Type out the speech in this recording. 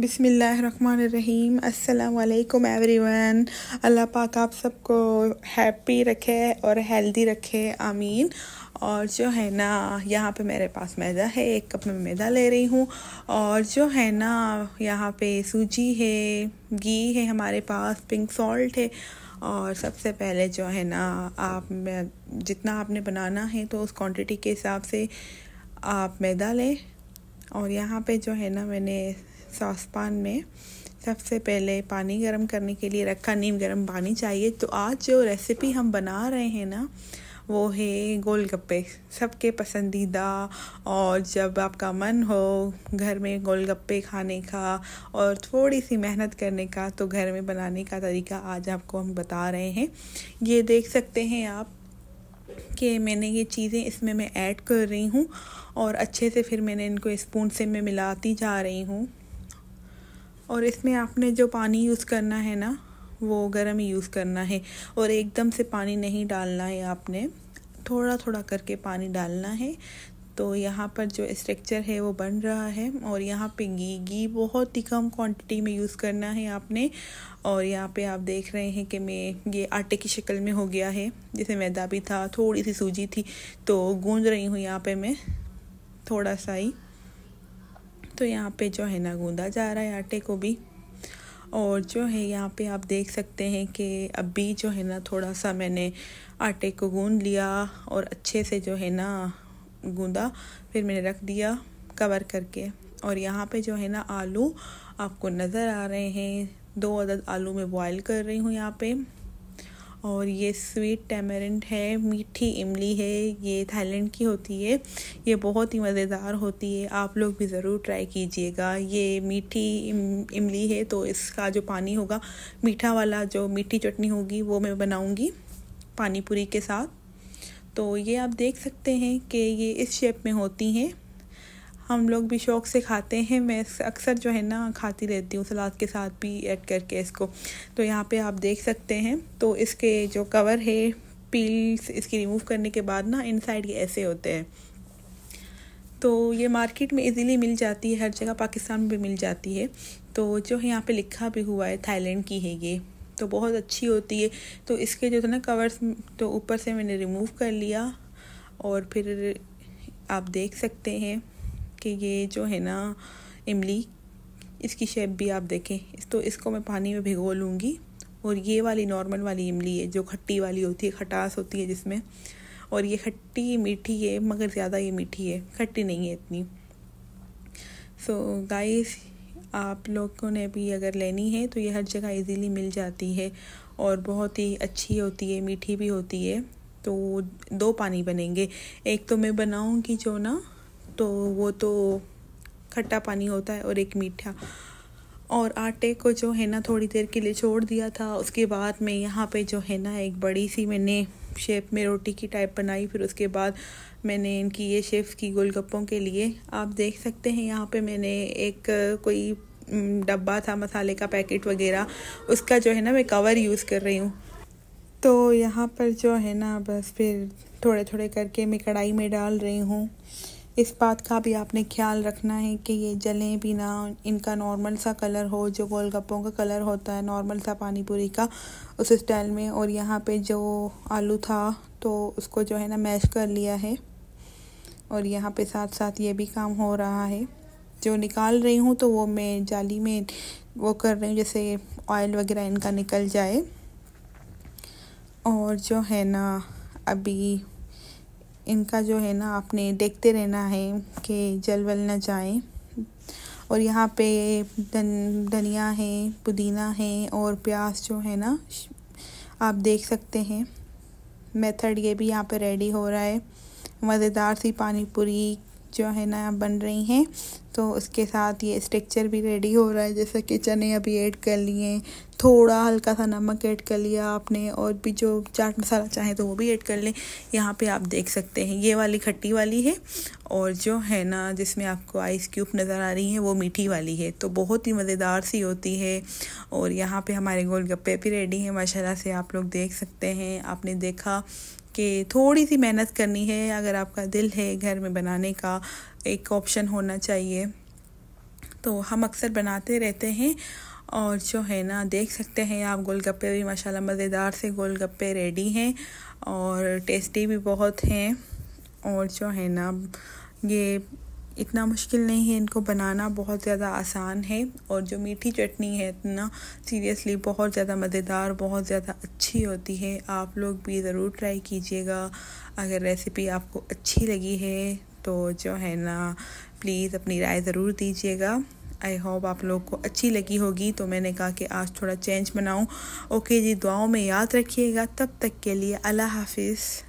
बिसमीम अल्लाम वन अल्लाह पाक आप सबको हैप्पी रखे और हेल्दी रखे आमीन और जो है ना यहाँ पे मेरे पास मैदा है एक कप में मैदा ले रही हूँ और जो है ना यहाँ पे सूजी है घी है हमारे पास पिंक सॉल्ट है और सबसे पहले जो है ना आप जितना आपने बनाना है तो उस क्वांटिटी के हिसाब से आप मैदा लें और यहाँ पे जो है ना मैंने सॉसपान में सबसे पहले पानी गर्म करने के लिए रखा नीम गर्म पानी चाहिए तो आज जो रेसिपी हम बना रहे हैं ना वो है गोलगप्पे सबके पसंदीदा और जब आपका मन हो घर में गोलगप्पे खाने का और थोड़ी सी मेहनत करने का तो घर में बनाने का तरीका आज आपको हम बता रहे हैं ये देख सकते हैं आप कि मैंने ये चीज़ें इसमें मैं ऐड कर रही हूँ और अच्छे से फिर मैंने इनको स्पून से मैं मिलाती जा रही हूँ और इसमें आपने जो पानी यूज़ करना है ना वो गर्म ही यूज़ करना है और एकदम से पानी नहीं डालना है आपने थोड़ा थोड़ा करके पानी डालना है तो यहाँ पर जो स्ट्रक्चर है वो बन रहा है और यहाँ पे घी घी बहुत ही कम क्वांटिटी में यूज़ करना है आपने और यहाँ पे आप देख रहे हैं कि मैं ये आटे की शक्ल में हो गया है जैसे मैदा भी था थोड़ी सी सूजी थी तो गूंज रही हूँ यहाँ पे मैं थोड़ा सा ही तो यहाँ पे जो है ना गूँधा जा रहा है आटे को भी और जो है यहाँ पे आप देख सकते हैं कि अभी जो है ना थोड़ा सा मैंने आटे को गूँध लिया और अच्छे से जो है ना गूँधा फिर मैंने रख दिया कवर करके और यहाँ पे जो है ना आलू आपको नज़र आ रहे हैं दो अदद आलू मैं बॉयल कर रही हूँ यहाँ पे और ये स्वीट टेमरेंट है मीठी इमली है ये थाईलैंड की होती है ये बहुत ही मज़ेदार होती है आप लोग भी ज़रूर ट्राई कीजिएगा ये मीठी इम, इमली है तो इसका जो पानी होगा मीठा वाला जो मीठी चटनी होगी वो मैं बनाऊँगी पानी पूरी के साथ तो ये आप देख सकते हैं कि ये इस शेप में होती हैं हम लोग भी शौक से खाते हैं मैं अक्सर जो है ना खाती रहती हूँ सलाद के साथ भी ऐड करके इसको तो यहाँ पे आप देख सकते हैं तो इसके जो कवर है पील्स इसकी रिमूव करने के बाद ना इनसाइड ये ऐसे होते हैं तो ये मार्केट में इजीली मिल जाती है हर जगह पाकिस्तान में भी मिल जाती है तो जो है यहाँ पे लिखा भी हुआ है थाईलैंड की है ये तो बहुत अच्छी होती है तो इसके जो था ना कवर्स तो ऊपर से मैंने रिमूव कर लिया और फिर आप देख सकते हैं कि ये जो है ना इमली इसकी शेप भी आप देखें इस तो इसको मैं पानी में भिगो लूँगी और ये वाली नॉर्मल वाली इमली है जो खट्टी वाली होती है खटास होती है जिसमें और ये खट्टी मीठी है मगर ज़्यादा ये मीठी है खट्टी नहीं है इतनी सो so, गाइस आप लोगों ने भी अगर लेनी है तो ये हर जगह इजीली मिल जाती है और बहुत ही अच्छी होती है मीठी भी होती है तो दो पानी बनेंगे एक तो मैं बनाऊँगी जो ना तो वो तो खट्टा पानी होता है और एक मीठा और आटे को जो है ना थोड़ी देर के लिए छोड़ दिया था उसके बाद मैं यहाँ पे जो है ना एक बड़ी सी मैंने शेप में रोटी की टाइप बनाई फिर उसके बाद मैंने इनकी ये शेप्स की गोलगप्पों के लिए आप देख सकते हैं यहाँ पे मैंने एक कोई डब्बा था मसाले का पैकेट वगैरह उसका जो है ना मैं कवर यूज़ कर रही हूँ तो यहाँ पर जो है ना बस फिर थोड़े थोड़े करके मैं कढ़ाई में डाल रही हूँ इस बात का भी आपने ख्याल रखना है कि ये जलें भी ना इनका नॉर्मल सा कलर हो जो गोलगप्पों का कलर होता है नॉर्मल सा पानी पूरी का उस स्टाइल में और यहाँ पे जो आलू था तो उसको जो है ना मैश कर लिया है और यहाँ पे साथ साथ ये भी काम हो रहा है जो निकाल रही हूँ तो वो मैं जाली में वो कर रही हूँ जैसे ऑयल वगैरह इनका निकल जाए और जो है ना अभी इनका जो है ना आपने देखते रहना है कि जल वल ना जाए और यहाँ पे धनिया धनिया है पुदीना है और प्याज जो है ना आप देख सकते हैं मेथड ये भी यहाँ पे रेडी हो रहा है मज़ेदार सी पानी पूरी जो है ना बन रही हैं तो उसके साथ ये स्ट्रक्चर भी रेडी हो रहा है जैसे कि चने अभी ऐड कर लिए थोड़ा हल्का सा नमक ऐड कर लिया आपने और भी जो चाट मसाला चाहे तो वो भी ऐड कर लें यहाँ पे आप देख सकते हैं ये वाली खट्टी वाली है और जो है ना जिसमें आपको आइस क्यूब नज़र आ रही है वो मीठी वाली है तो बहुत ही मज़ेदार सी होती है और यहाँ पे हमारे गोलगप्पे भी रेडी हैं माशाल्लाह से आप लोग देख सकते हैं आपने देखा कि थोड़ी सी मेहनत करनी है अगर आपका दिल है घर में बनाने का एक ऑप्शन होना चाहिए तो हम अक्सर बनाते रहते हैं और जो है ना देख सकते हैं आप गोलगप्पे भी माशाल्लाह मज़ेदार से गोलगप्पे रेडी हैं और टेस्टी भी बहुत हैं और जो है ना ये इतना मुश्किल नहीं है इनको बनाना बहुत ज़्यादा आसान है और जो मीठी चटनी है इतना सीरियसली बहुत ज़्यादा मज़ेदार बहुत ज़्यादा अच्छी होती है आप लोग भी ज़रूर ट्राई कीजिएगा अगर रेसिपी आपको अच्छी लगी है तो जो है ना प्लीज़ अपनी राय ज़रूर दीजिएगा आई होप आप लोग को अच्छी लगी होगी तो मैंने कहा कि आज थोड़ा चेंज बनाऊँ ओके जी दुआओं में याद रखिएगा तब तक के लिए अल्लाह हाफिज़